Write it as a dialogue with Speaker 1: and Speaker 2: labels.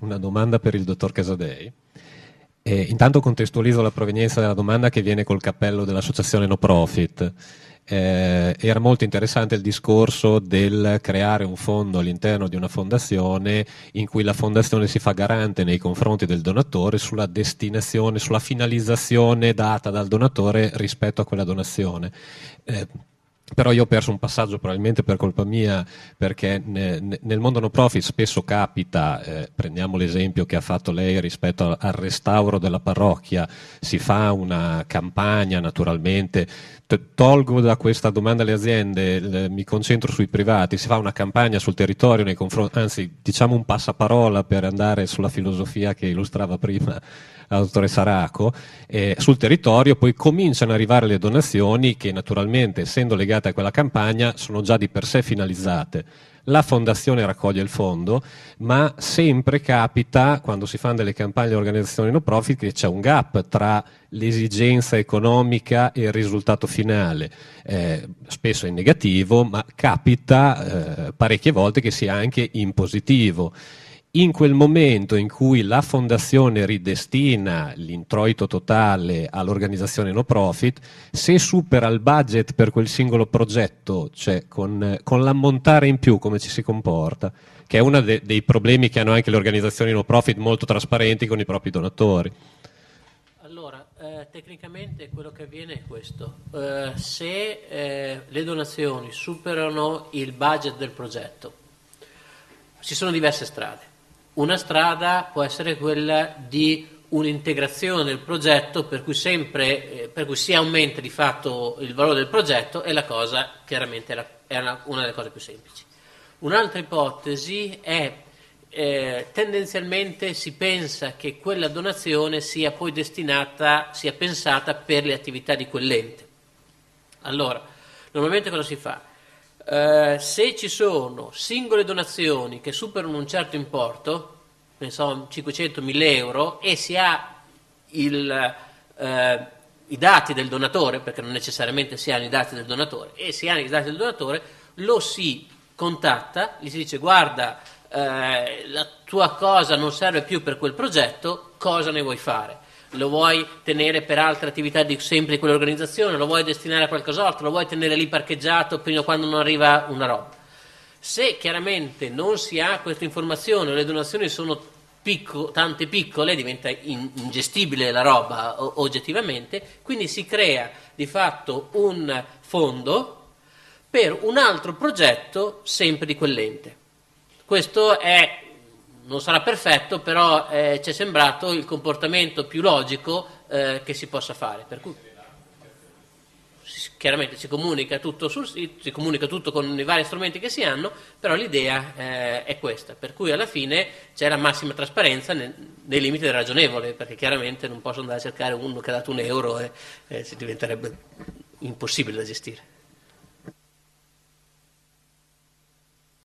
Speaker 1: una domanda per il dottor Casadei. E intanto contestualizzo la provenienza della domanda che viene col cappello dell'associazione no profit. Eh, era molto interessante il discorso del creare un fondo all'interno di una fondazione in cui la fondazione si fa garante nei confronti del donatore sulla destinazione, sulla finalizzazione data dal donatore rispetto a quella donazione. Eh, però io ho perso un passaggio probabilmente per colpa mia perché ne, nel mondo no profit spesso capita, eh, prendiamo l'esempio che ha fatto lei rispetto al, al restauro della parrocchia, si fa una campagna naturalmente, tolgo da questa domanda le aziende, il, mi concentro sui privati, si fa una campagna sul territorio nei confronti, anzi diciamo un passaparola per andare sulla filosofia che illustrava prima la dottoressa Araco, eh, sul territorio poi cominciano ad arrivare le donazioni che naturalmente essendo legate dedicate quella campagna sono già di per sé finalizzate. La fondazione raccoglie il fondo, ma sempre capita, quando si fanno delle campagne di organizzazioni no profit, che c'è un gap tra l'esigenza economica e il risultato finale. Eh, spesso è negativo, ma capita eh, parecchie volte che sia anche in positivo in quel momento in cui la fondazione ridestina l'introito totale all'organizzazione no profit, se supera il budget per quel singolo progetto, cioè con, con l'ammontare in più come ci si comporta, che è uno de, dei problemi che hanno anche le organizzazioni no profit molto trasparenti con i propri donatori.
Speaker 2: Allora, eh, tecnicamente quello che avviene è questo. Eh, se eh, le donazioni superano il budget del progetto, ci sono diverse strade. Una strada può essere quella di un'integrazione del progetto per cui, sempre, eh, per cui, si aumenta di fatto il valore del progetto e la cosa chiaramente è, una, una, delle cose più semplici. Un'altra ipotesi è eh, tendenzialmente si pensa che quella donazione sia poi destinata, sia pensata per le attività di quell'ente. Allora, normalmente cosa si fa? Eh, se ci sono singole donazioni che superano un certo importo, pensavo 500.000 euro, e si ha il, eh, i dati del donatore, perché non necessariamente si hanno i dati del donatore, e si hanno i dati del donatore, lo si contatta, gli si dice guarda eh, la tua cosa non serve più per quel progetto, cosa ne vuoi fare? lo vuoi tenere per altre attività di, sempre di quell'organizzazione, lo vuoi destinare a qualcos'altro, lo vuoi tenere lì parcheggiato fino a quando non arriva una roba. Se chiaramente non si ha questa informazione, le donazioni sono picco, tante piccole, diventa ingestibile la roba o, oggettivamente, quindi si crea di fatto un fondo per un altro progetto sempre di quell'ente. Questo è non sarà perfetto, però eh, ci è sembrato il comportamento più logico eh, che si possa fare. Per cui chiaramente si comunica tutto sul sito, si comunica tutto con i vari strumenti che si hanno, però l'idea eh, è questa, per cui alla fine c'è la massima trasparenza nel, nei limiti del ragionevole, perché chiaramente non posso andare a cercare uno che ha dato un euro e eh, si diventerebbe impossibile da gestire.